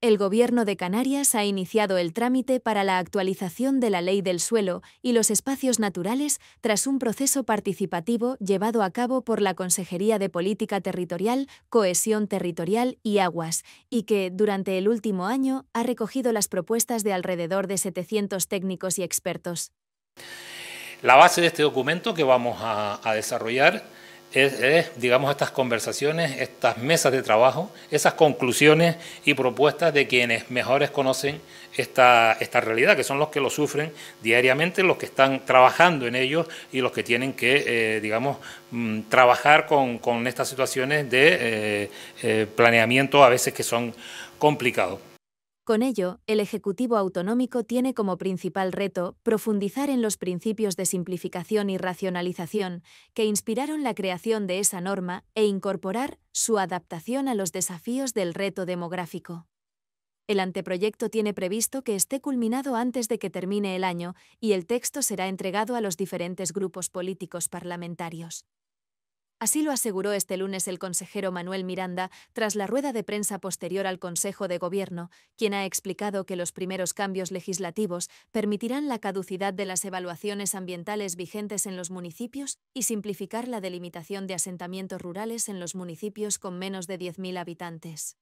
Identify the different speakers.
Speaker 1: El Gobierno de Canarias ha iniciado el trámite para la actualización de la Ley del Suelo y los Espacios Naturales tras un proceso participativo llevado a cabo por la Consejería de Política Territorial, Cohesión Territorial y Aguas, y que, durante el último año, ha recogido las propuestas de alrededor de 700 técnicos y expertos.
Speaker 2: La base de este documento que vamos a, desarrollar es, digamos, estas conversaciones, estas mesas de trabajo, esas conclusiones y propuestas de quienes mejores conocen esta, realidad, que son los que lo sufren diariamente, los que están trabajando en ellos y los que tienen que, eh, digamos, mm, trabajar con, estas situaciones de eh, eh, planeamiento a veces que son complicados.
Speaker 1: Con ello, el Ejecutivo Autonómico tiene como principal reto profundizar en los principios de simplificación y racionalización que inspiraron la creación de esa norma e incorporar su adaptación a los desafíos del reto demográfico. El anteproyecto tiene previsto que esté culminado antes de que termine el año y el texto será entregado a los diferentes grupos políticos parlamentarios. Así lo aseguró este lunes el consejero Manuel Miranda tras la rueda de prensa posterior al Consejo de Gobierno, quien ha explicado que los primeros cambios legislativos permitirán la caducidad de las evaluaciones ambientales vigentes en los municipios y simplificar la delimitación de asentamientos rurales en los municipios con menos de 10.000 habitantes.